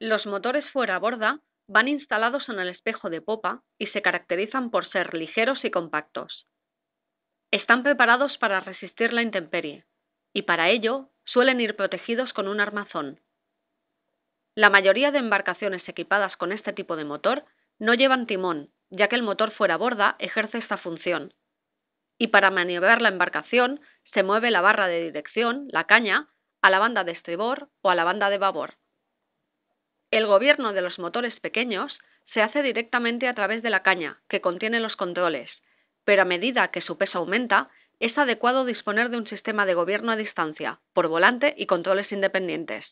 Los motores fuera borda van instalados en el espejo de popa y se caracterizan por ser ligeros y compactos. Están preparados para resistir la intemperie, y para ello suelen ir protegidos con un armazón. La mayoría de embarcaciones equipadas con este tipo de motor no llevan timón, ya que el motor fuera borda ejerce esta función. Y para maniobrar la embarcación se mueve la barra de dirección, la caña, a la banda de estribor o a la banda de babor. El gobierno de los motores pequeños se hace directamente a través de la caña, que contiene los controles, pero a medida que su peso aumenta, es adecuado disponer de un sistema de gobierno a distancia, por volante y controles independientes.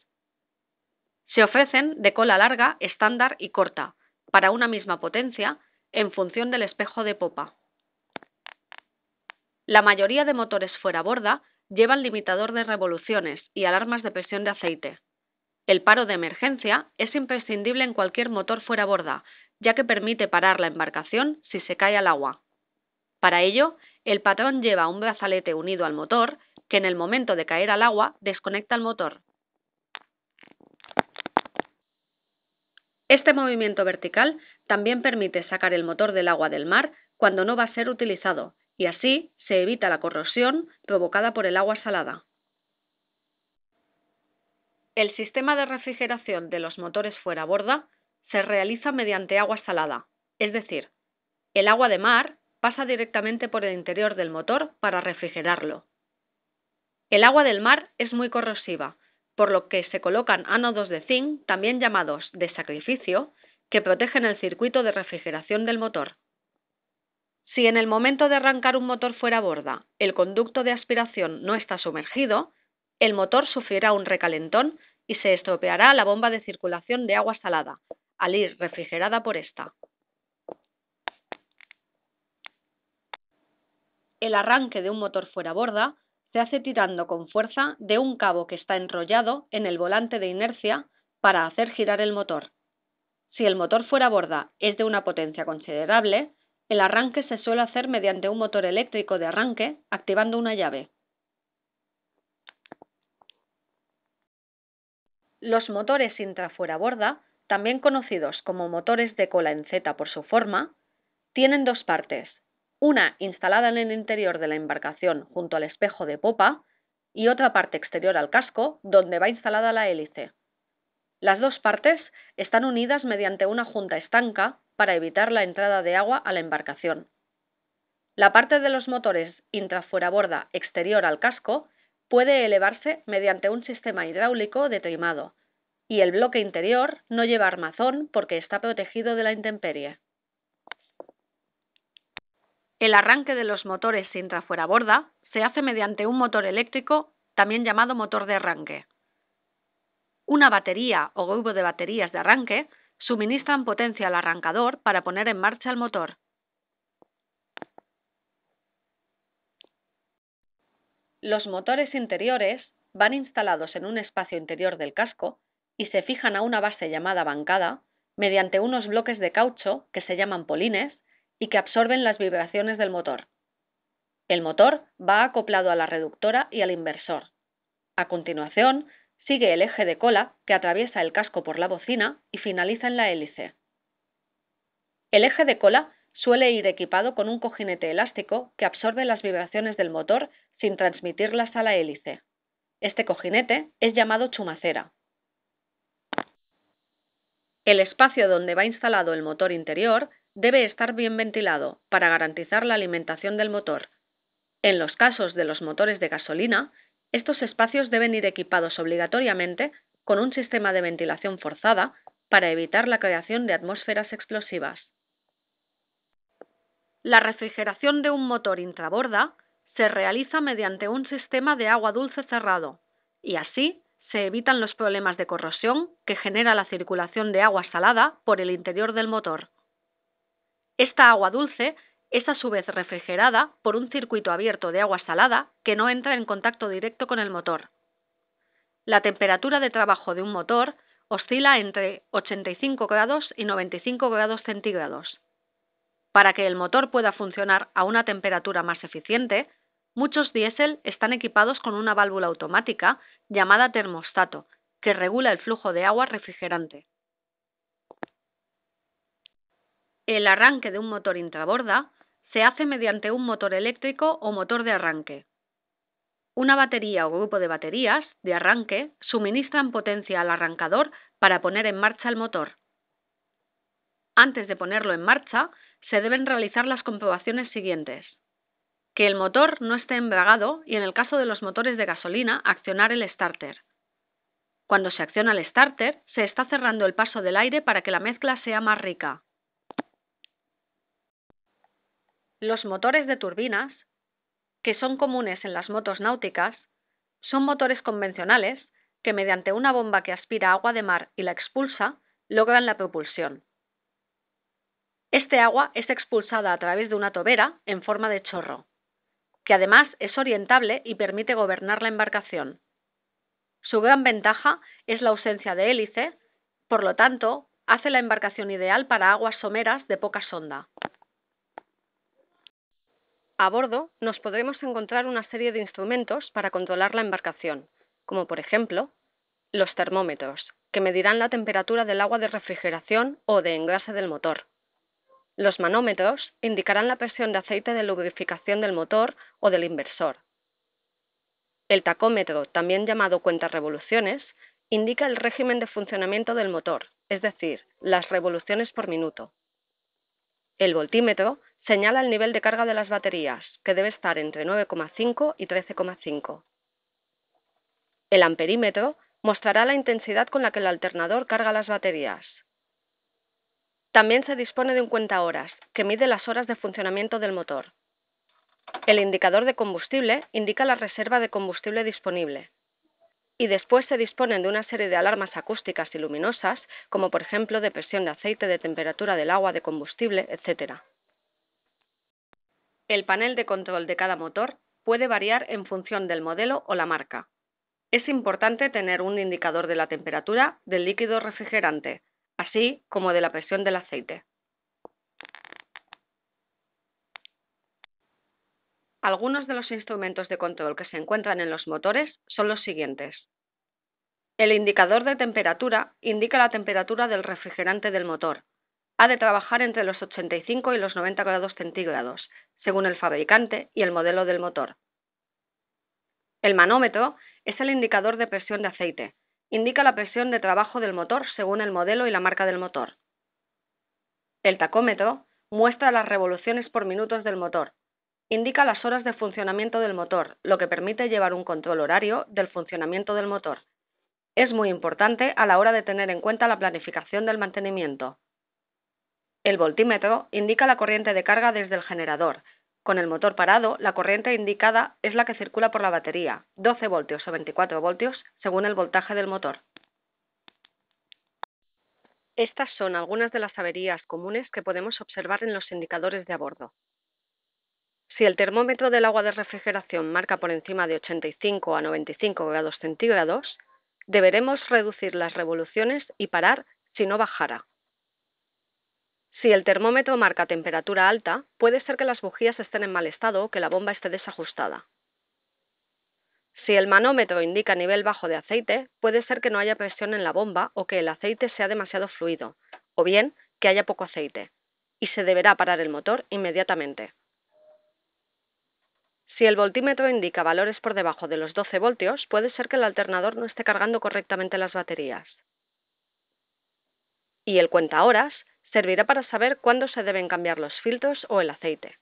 Se ofrecen de cola larga, estándar y corta, para una misma potencia, en función del espejo de popa. La mayoría de motores fuera borda llevan limitador de revoluciones y alarmas de presión de aceite, el paro de emergencia es imprescindible en cualquier motor fuera borda, ya que permite parar la embarcación si se cae al agua. Para ello, el patrón lleva un brazalete unido al motor que en el momento de caer al agua desconecta el motor. Este movimiento vertical también permite sacar el motor del agua del mar cuando no va a ser utilizado y así se evita la corrosión provocada por el agua salada. El sistema de refrigeración de los motores fuera borda se realiza mediante agua salada, es decir, el agua de mar pasa directamente por el interior del motor para refrigerarlo. El agua del mar es muy corrosiva, por lo que se colocan ánodos de zinc, también llamados de sacrificio, que protegen el circuito de refrigeración del motor. Si en el momento de arrancar un motor fuera borda el conducto de aspiración no está sumergido, el motor sufrirá un recalentón y se estropeará la bomba de circulación de agua salada, al ir refrigerada por esta. El arranque de un motor fuera borda se hace tirando con fuerza de un cabo que está enrollado en el volante de inercia para hacer girar el motor. Si el motor fuera borda es de una potencia considerable, el arranque se suele hacer mediante un motor eléctrico de arranque activando una llave. Los motores intrafuera intra-fuera-borda, también conocidos como motores de cola en Z por su forma, tienen dos partes, una instalada en el interior de la embarcación junto al espejo de popa y otra parte exterior al casco donde va instalada la hélice. Las dos partes están unidas mediante una junta estanca para evitar la entrada de agua a la embarcación. La parte de los motores intrafuera intra-fuera-borda exterior al casco puede elevarse mediante un sistema hidráulico de y el bloque interior no lleva armazón porque está protegido de la intemperie. El arranque de los motores borda se hace mediante un motor eléctrico, también llamado motor de arranque. Una batería o grupo de baterías de arranque suministran potencia al arrancador para poner en marcha el motor. Los motores interiores van instalados en un espacio interior del casco y se fijan a una base llamada bancada mediante unos bloques de caucho que se llaman polines y que absorben las vibraciones del motor. El motor va acoplado a la reductora y al inversor. A continuación, sigue el eje de cola que atraviesa el casco por la bocina y finaliza en la hélice. El eje de cola Suele ir equipado con un cojinete elástico que absorbe las vibraciones del motor sin transmitirlas a la hélice. Este cojinete es llamado chumacera. El espacio donde va instalado el motor interior debe estar bien ventilado para garantizar la alimentación del motor. En los casos de los motores de gasolina, estos espacios deben ir equipados obligatoriamente con un sistema de ventilación forzada para evitar la creación de atmósferas explosivas. La refrigeración de un motor intraborda se realiza mediante un sistema de agua dulce cerrado y así se evitan los problemas de corrosión que genera la circulación de agua salada por el interior del motor. Esta agua dulce es a su vez refrigerada por un circuito abierto de agua salada que no entra en contacto directo con el motor. La temperatura de trabajo de un motor oscila entre 85 grados y 95 grados centígrados para que el motor pueda funcionar a una temperatura más eficiente, muchos diésel están equipados con una válvula automática llamada termostato, que regula el flujo de agua refrigerante. El arranque de un motor intraborda se hace mediante un motor eléctrico o motor de arranque. Una batería o grupo de baterías de arranque suministran potencia al arrancador para poner en marcha el motor. Antes de ponerlo en marcha, se deben realizar las comprobaciones siguientes. Que el motor no esté embragado y en el caso de los motores de gasolina, accionar el starter. Cuando se acciona el starter, se está cerrando el paso del aire para que la mezcla sea más rica. Los motores de turbinas, que son comunes en las motos náuticas, son motores convencionales que mediante una bomba que aspira agua de mar y la expulsa, logran la propulsión. Este agua es expulsada a través de una tobera en forma de chorro, que además es orientable y permite gobernar la embarcación. Su gran ventaja es la ausencia de hélice, por lo tanto, hace la embarcación ideal para aguas someras de poca sonda. A bordo nos podremos encontrar una serie de instrumentos para controlar la embarcación, como por ejemplo los termómetros, que medirán la temperatura del agua de refrigeración o de engrase del motor, los manómetros indicarán la presión de aceite de lubrificación del motor o del inversor. El tacómetro, también llamado cuenta revoluciones, indica el régimen de funcionamiento del motor, es decir, las revoluciones por minuto. El voltímetro señala el nivel de carga de las baterías, que debe estar entre 9,5 y 13,5. El amperímetro mostrará la intensidad con la que el alternador carga las baterías, también se dispone de un cuenta-horas, que mide las horas de funcionamiento del motor. El indicador de combustible indica la reserva de combustible disponible. Y después se disponen de una serie de alarmas acústicas y luminosas, como por ejemplo de presión de aceite, de temperatura del agua, de combustible, etc. El panel de control de cada motor puede variar en función del modelo o la marca. Es importante tener un indicador de la temperatura del líquido refrigerante, así como de la presión del aceite. Algunos de los instrumentos de control que se encuentran en los motores son los siguientes. El indicador de temperatura indica la temperatura del refrigerante del motor. Ha de trabajar entre los 85 y los 90 grados centígrados, según el fabricante y el modelo del motor. El manómetro es el indicador de presión de aceite indica la presión de trabajo del motor según el modelo y la marca del motor. El tacómetro muestra las revoluciones por minutos del motor. Indica las horas de funcionamiento del motor, lo que permite llevar un control horario del funcionamiento del motor. Es muy importante a la hora de tener en cuenta la planificación del mantenimiento. El voltímetro indica la corriente de carga desde el generador, con el motor parado, la corriente indicada es la que circula por la batería, 12 voltios o 24 voltios según el voltaje del motor. Estas son algunas de las averías comunes que podemos observar en los indicadores de a bordo. Si el termómetro del agua de refrigeración marca por encima de 85 a 95 grados centígrados, deberemos reducir las revoluciones y parar si no bajara. Si el termómetro marca temperatura alta, puede ser que las bujías estén en mal estado o que la bomba esté desajustada. Si el manómetro indica nivel bajo de aceite, puede ser que no haya presión en la bomba o que el aceite sea demasiado fluido, o bien que haya poco aceite, y se deberá parar el motor inmediatamente. Si el voltímetro indica valores por debajo de los 12 voltios, puede ser que el alternador no esté cargando correctamente las baterías. Y el cuenta horas servirá para saber cuándo se deben cambiar los filtros o el aceite.